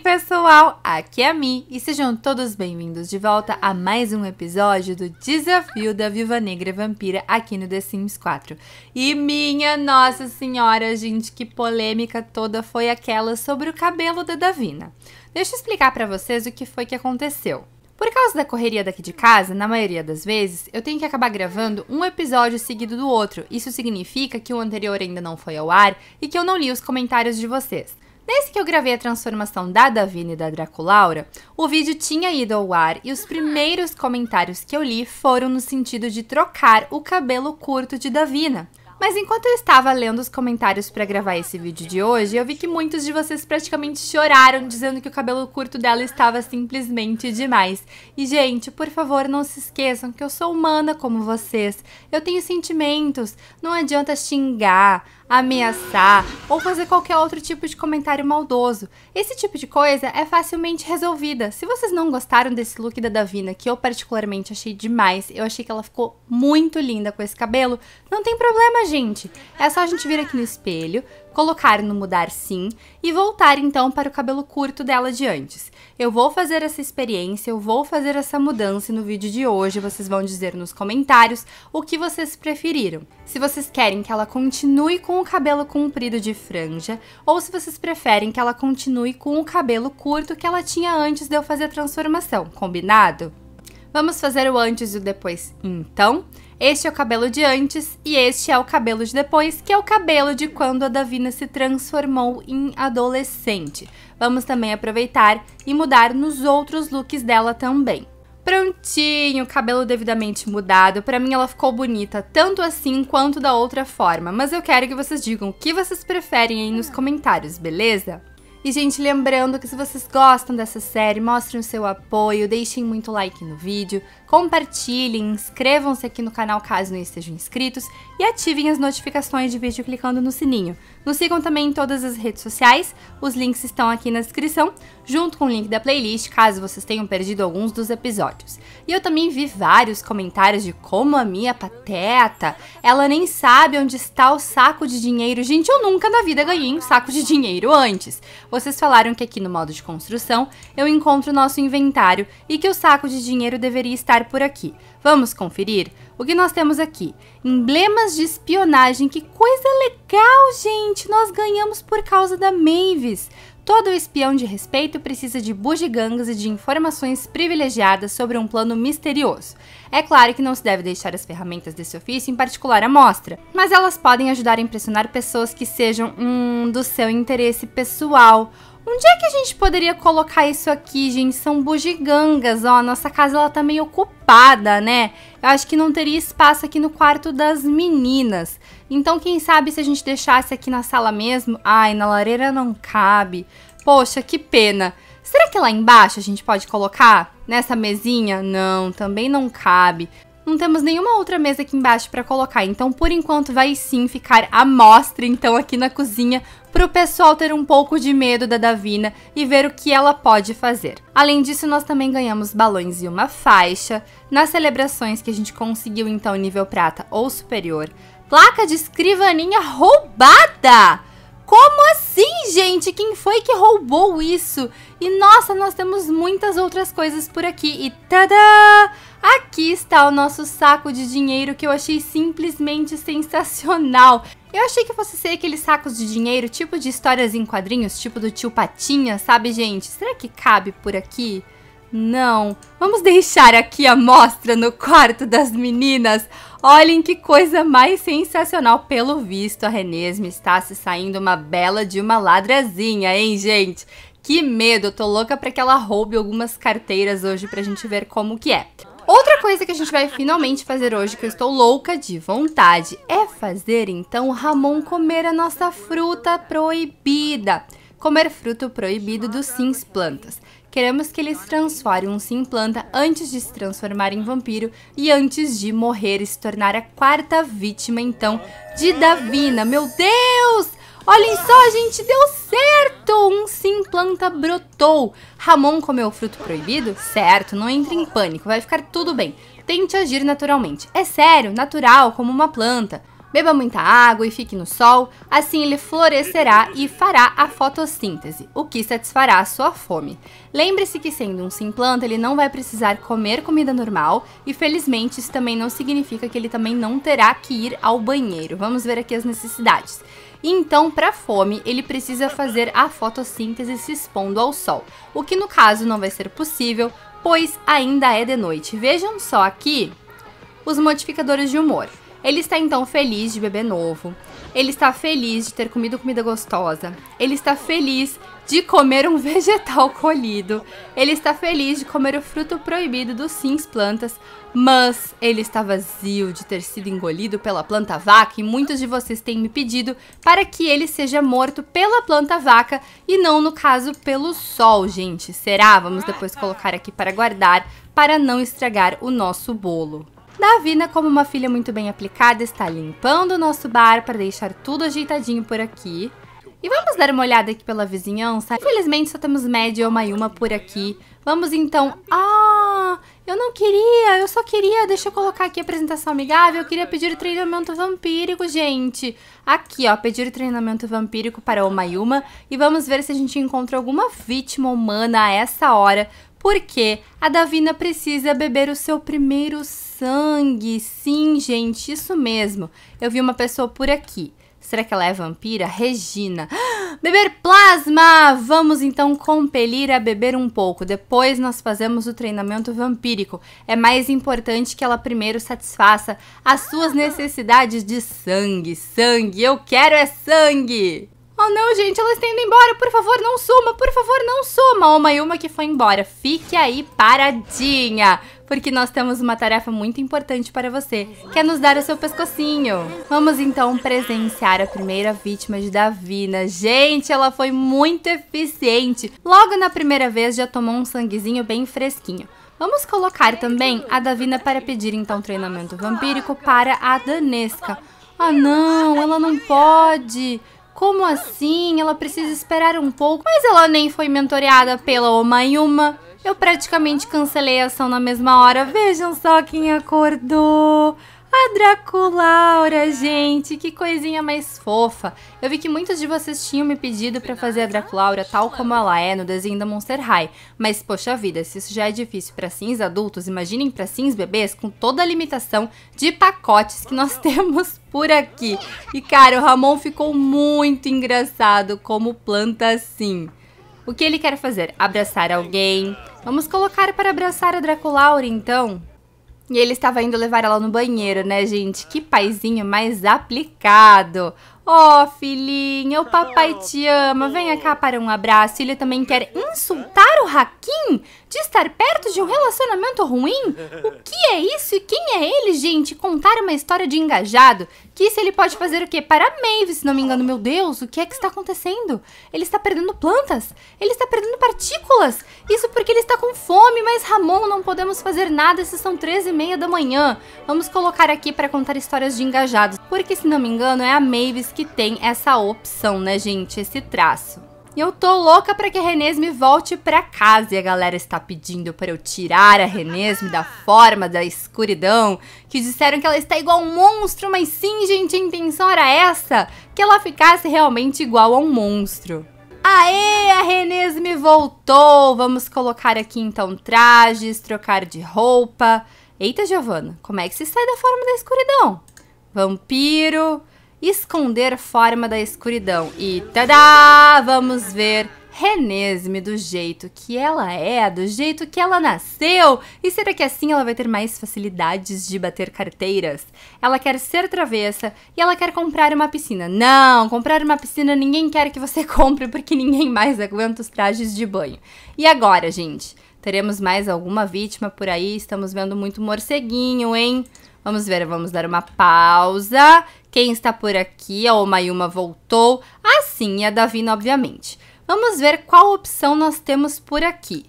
pessoal, aqui é a Mi e sejam todos bem-vindos de volta a mais um episódio do Desafio da Viva Negra Vampira aqui no The Sims 4. E minha Nossa Senhora, gente, que polêmica toda foi aquela sobre o cabelo da Davina. Deixa eu explicar para vocês o que foi que aconteceu. Por causa da correria daqui de casa, na maioria das vezes, eu tenho que acabar gravando um episódio seguido do outro. Isso significa que o anterior ainda não foi ao ar e que eu não li os comentários de vocês. Nesse que eu gravei a transformação da Davina e da Draculaura, o vídeo tinha ido ao ar e os primeiros comentários que eu li foram no sentido de trocar o cabelo curto de Davina. Mas enquanto eu estava lendo os comentários para gravar esse vídeo de hoje, eu vi que muitos de vocês praticamente choraram dizendo que o cabelo curto dela estava simplesmente demais. E gente, por favor, não se esqueçam que eu sou humana como vocês. Eu tenho sentimentos. Não adianta xingar, ameaçar ou fazer qualquer outro tipo de comentário maldoso. Esse tipo de coisa é facilmente resolvida. Se vocês não gostaram desse look da Davina, que eu particularmente achei demais, eu achei que ela ficou muito linda com esse cabelo, não tem problema, gente. É só a gente vir aqui no espelho, colocar no mudar sim e voltar então para o cabelo curto dela de antes. Eu vou fazer essa experiência, eu vou fazer essa mudança no vídeo de hoje, vocês vão dizer nos comentários o que vocês preferiram. Se vocês querem que ela continue com o cabelo comprido de franja ou se vocês preferem que ela continue com o cabelo curto que ela tinha antes de eu fazer a transformação, combinado? Vamos fazer o antes e o depois então? Este é o cabelo de antes e este é o cabelo de depois, que é o cabelo de quando a Davina se transformou em adolescente. Vamos também aproveitar e mudar nos outros looks dela também. Prontinho, cabelo devidamente mudado. Para mim ela ficou bonita tanto assim quanto da outra forma, mas eu quero que vocês digam o que vocês preferem aí nos comentários, beleza? E, gente, lembrando que se vocês gostam dessa série, mostrem o seu apoio, deixem muito like no vídeo, compartilhem, inscrevam-se aqui no canal caso não estejam inscritos e ativem as notificações de vídeo clicando no sininho. Nos sigam também em todas as redes sociais, os links estão aqui na descrição, junto com o link da playlist caso vocês tenham perdido alguns dos episódios. E eu também vi vários comentários de como a minha pateta, ela nem sabe onde está o saco de dinheiro. Gente, eu nunca na vida ganhei um saco de dinheiro antes. Vocês falaram que aqui no modo de construção eu encontro o nosso inventário e que o saco de dinheiro deveria estar por aqui. Vamos conferir? O que nós temos aqui? Emblemas de espionagem. Que coisa legal, gente! Nós ganhamos por causa da Mavis. Todo espião de respeito precisa de bugigangas e de informações privilegiadas sobre um plano misterioso. É claro que não se deve deixar as ferramentas desse ofício, em particular a mostra, mas elas podem ajudar a impressionar pessoas que sejam, hum, do seu interesse pessoal Onde é que a gente poderia colocar isso aqui, gente? São bugigangas, ó. A nossa casa, ela tá meio ocupada, né? Eu acho que não teria espaço aqui no quarto das meninas. Então, quem sabe se a gente deixasse aqui na sala mesmo? Ai, na lareira não cabe. Poxa, que pena. Será que lá embaixo a gente pode colocar? Nessa mesinha? Não, também não cabe não temos nenhuma outra mesa aqui embaixo para colocar, então por enquanto vai sim ficar à mostra, então aqui na cozinha, para o pessoal ter um pouco de medo da Davina e ver o que ela pode fazer. Além disso, nós também ganhamos balões e uma faixa, nas celebrações que a gente conseguiu então nível prata ou superior, placa de escrivaninha roubada! Como assim, gente? Quem foi que roubou isso? E nossa, nós temos muitas outras coisas por aqui. E tadá! Aqui está o nosso saco de dinheiro que eu achei simplesmente sensacional. Eu achei que fosse ser aqueles sacos de dinheiro, tipo de histórias em quadrinhos, tipo do tio Patinha, sabe, gente? Será que cabe por aqui? Não. Vamos deixar aqui a mostra no quarto das meninas. Olhem que coisa mais sensacional. Pelo visto, a Renesme está se saindo uma bela de uma ladrazinha, hein, gente? Que medo, eu tô louca pra que ela roube algumas carteiras hoje pra gente ver como que é. Outra coisa que a gente vai finalmente fazer hoje, que eu estou louca de vontade, é fazer então o Ramon comer a nossa fruta proibida. Comer fruto proibido dos sims plantas. Queremos que ele se transforme um se implanta antes de se transformar em vampiro e antes de morrer e se tornar a quarta vítima, então, de Davina. Meu Deus! Olhem só, gente, deu certo! Um simplanta brotou. Ramon comeu fruto proibido? Certo, não entre em pânico, vai ficar tudo bem. Tente agir naturalmente. É sério, natural, como uma planta. Beba muita água e fique no sol, assim ele florescerá e fará a fotossíntese, o que satisfará a sua fome. Lembre-se que, sendo um simplanta, ele não vai precisar comer comida normal e, felizmente, isso também não significa que ele também não terá que ir ao banheiro. Vamos ver aqui as necessidades. Então, para fome, ele precisa fazer a fotossíntese se expondo ao sol, o que no caso não vai ser possível, pois ainda é de noite. Vejam só aqui os modificadores de humor. Ele está então feliz de beber novo. Ele está feliz de ter comido comida gostosa. Ele está feliz de comer um vegetal colhido. Ele está feliz de comer o fruto proibido dos sims plantas, mas ele está vazio de ter sido engolido pela planta vaca e muitos de vocês têm me pedido para que ele seja morto pela planta vaca e não, no caso, pelo sol, gente. Será? Vamos depois colocar aqui para guardar para não estragar o nosso bolo. Davina, né, como uma filha muito bem aplicada, está limpando o nosso bar para deixar tudo ajeitadinho por aqui. E vamos dar uma olhada aqui pela vizinhança. Infelizmente só temos médiuma e uma por aqui. Vamos então... Ah, eu não queria, eu só queria... Deixa eu colocar aqui a apresentação amigável. Eu queria pedir treinamento vampírico, gente. Aqui, ó, pedir treinamento vampírico para uma e uma. E vamos ver se a gente encontra alguma vítima humana a essa hora porque a Davina precisa beber o seu primeiro sangue. Sim, gente, isso mesmo. Eu vi uma pessoa por aqui. Será que ela é vampira? Regina. Beber plasma! Vamos então compelir a beber um pouco. Depois nós fazemos o treinamento vampírico. É mais importante que ela primeiro satisfaça as suas necessidades de sangue. Sangue! Eu quero é sangue! Oh não, gente, elas estão indo embora. Por favor, não suma, por favor uma e uma que foi embora. Fique aí paradinha, porque nós temos uma tarefa muito importante para você, que é nos dar o seu pescocinho. Vamos então presenciar a primeira vítima de Davina. Né? Gente, ela foi muito eficiente. Logo na primeira vez já tomou um sanguezinho bem fresquinho. Vamos colocar também a Davina para pedir então treinamento vampírico para a Danesca. Ah não, ela não pode. Como assim? Ela precisa esperar um pouco, mas ela nem foi mentoreada pela Omayuma. Eu praticamente cancelei a ação na mesma hora. Vejam só quem acordou. A Draculaura, gente, que coisinha mais fofa. Eu vi que muitos de vocês tinham me pedido para fazer a tá? Draculaura tal como ela é no desenho da Monster High, mas poxa vida, se isso já é difícil para sims adultos, imaginem para sims bebês com toda a limitação de pacotes que nós temos por aqui. E cara, o Ramon ficou muito engraçado como planta assim. O que ele quer fazer? Abraçar alguém? Vamos colocar para abraçar a Draculaura então? E ele estava indo levar ela no banheiro, né, gente? Que paizinho mais aplicado. Oh, filhinha, o papai te ama. Venha cá para um abraço. Ele também quer insultar o Hakim de estar perto de um relacionamento ruim? O que é isso e quem é ele, gente? Contar uma história de engajado. Kiss, ele pode fazer o quê? Para a Maeve, se não me engano. Meu Deus, o que é que está acontecendo? Ele está perdendo plantas. Ele está perdendo partículas. Isso porque ele está com fome, mas Ramon, não podemos fazer nada se são 13 e meia da manhã. Vamos colocar aqui para contar histórias de engajados. Porque, se não me engano, é a Mavis que tem essa opção, né, gente? Esse traço. E eu tô louca para que a Renesme volte para casa e a galera está pedindo para eu tirar a Renesme da forma da escuridão, que disseram que ela está igual a um monstro, mas sim, gente, a intenção era essa, que ela ficasse realmente igual a um monstro. Aê, a Renesme voltou! Vamos colocar aqui então trajes, trocar de roupa. Eita, Giovana, como é que se sai da forma da escuridão? Vampiro, esconder forma da escuridão. E tadá! Vamos ver Renesme do jeito que ela é, do jeito que ela nasceu. E será que assim ela vai ter mais facilidades de bater carteiras? Ela quer ser travessa e ela quer comprar uma piscina. Não, comprar uma piscina ninguém quer que você compre porque ninguém mais aguenta os trajes de banho. E agora, gente? Teremos mais alguma vítima por aí? Estamos vendo muito morceguinho, hein? Vamos ver, vamos dar uma pausa quem está por aqui? A Omayuma voltou. Ah, sim, e a Davina, obviamente. Vamos ver qual opção nós temos por aqui.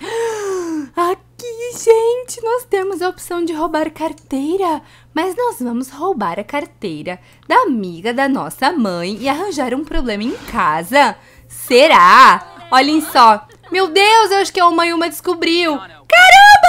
Aqui, gente, nós temos a opção de roubar carteira, mas nós vamos roubar a carteira da amiga da nossa mãe e arranjar um problema em casa. Será? Olhem só. Meu Deus, eu acho que a Omayuma descobriu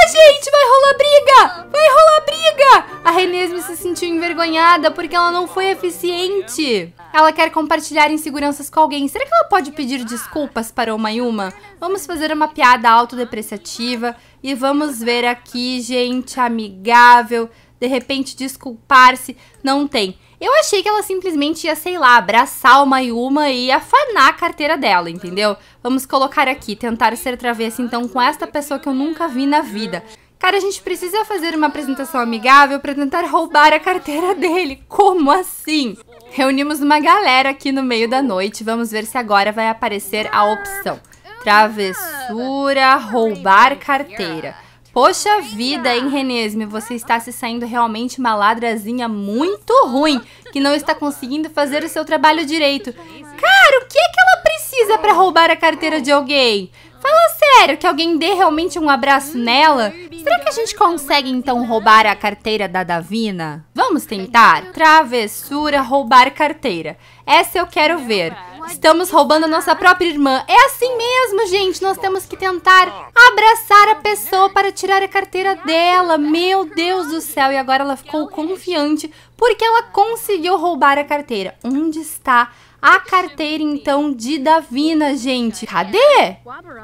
gente, vai rolar briga! Vai rolar briga! A Renesme se sentiu envergonhada porque ela não foi eficiente. Ela quer compartilhar inseguranças com alguém. Será que ela pode pedir desculpas para uma e uma? Vamos fazer uma piada autodepreciativa e vamos ver aqui, gente, amigável. De repente, desculpar-se. Não tem. Eu achei que ela simplesmente ia, sei lá, abraçar uma Yuma e afanar a carteira dela, entendeu? Vamos colocar aqui, tentar ser travessa então com esta pessoa que eu nunca vi na vida. Cara, a gente precisa fazer uma apresentação amigável para tentar roubar a carteira dele. Como assim? Reunimos uma galera aqui no meio da noite. Vamos ver se agora vai aparecer a opção. Travessura, roubar carteira. Poxa vida, hein, Renesme? Você está se saindo realmente uma ladrazinha muito ruim, que não está conseguindo fazer o seu trabalho direito. Cara, o que é que ela precisa para roubar a carteira de alguém? Fala sério, que alguém dê realmente um abraço nela? Será que a gente consegue então roubar a carteira da Davina? Vamos tentar? Travessura, roubar carteira. Essa eu quero ver. Estamos roubando nossa própria irmã. É assim mesmo, gente. Nós temos que tentar abraçar a pessoa para tirar a carteira dela. Meu Deus do céu. E agora ela ficou confiante porque ela conseguiu roubar a carteira. Onde está a a carteira, então, de Davina, gente. Cadê?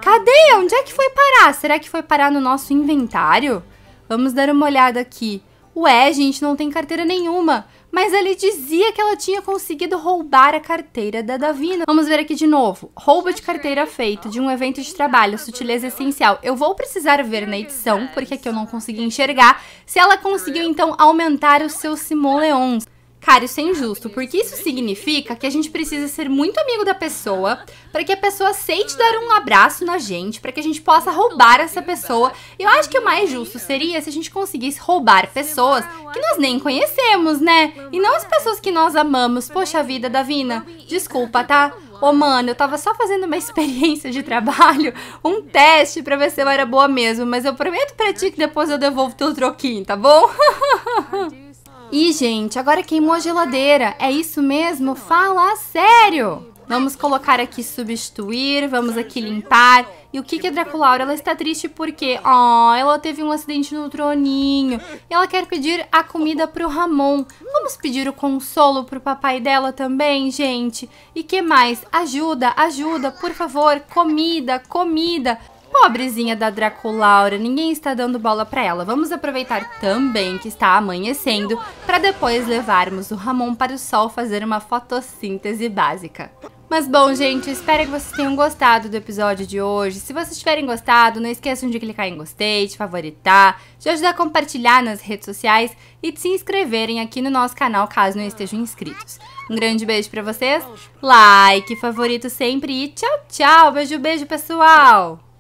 Cadê? Onde é que foi parar? Será que foi parar no nosso inventário? Vamos dar uma olhada aqui. Ué, gente, não tem carteira nenhuma. Mas ele dizia que ela tinha conseguido roubar a carteira da Davina. Vamos ver aqui de novo. Roubo de carteira feito de um evento de trabalho, sutileza essencial. Eu vou precisar ver na edição, porque aqui eu não consegui enxergar, se ela conseguiu então aumentar os seus simoleons. Cara, isso é injusto, porque isso significa que a gente precisa ser muito amigo da pessoa para que a pessoa aceite dar um abraço na gente, para que a gente possa roubar essa pessoa. Eu acho que o mais justo seria se a gente conseguisse roubar pessoas que nós nem conhecemos, né? E não as pessoas que nós amamos. Poxa vida, Davina, desculpa, tá? Ô, oh, mano, eu tava só fazendo uma experiência de trabalho, um teste pra ver se eu era boa mesmo, mas eu prometo pra ti que depois eu devolvo teu troquinho, tá bom? Ih, gente, agora queimou a geladeira. É isso mesmo? Fala sério! Vamos colocar aqui substituir, vamos aqui limpar. E o que que a Draculaura? Ela está triste porque, ó, oh, ela teve um acidente no troninho. Ela quer pedir a comida pro Ramon. Vamos pedir o consolo pro papai dela também, gente? E que mais? Ajuda, ajuda, por favor, comida, comida. Pobrezinha da Draculaura, ninguém está dando bola para ela. Vamos aproveitar também que está amanhecendo para depois levarmos o Ramon para o sol fazer uma fotossíntese básica. Mas bom, gente, espero que vocês tenham gostado do episódio de hoje. Se vocês tiverem gostado, não esqueçam de clicar em gostei, de favoritar, de ajudar a compartilhar nas redes sociais e de se inscreverem aqui no nosso canal caso não estejam inscritos. Um grande beijo para vocês, like, favorito sempre e tchau, tchau. Beijo, beijo, pessoal!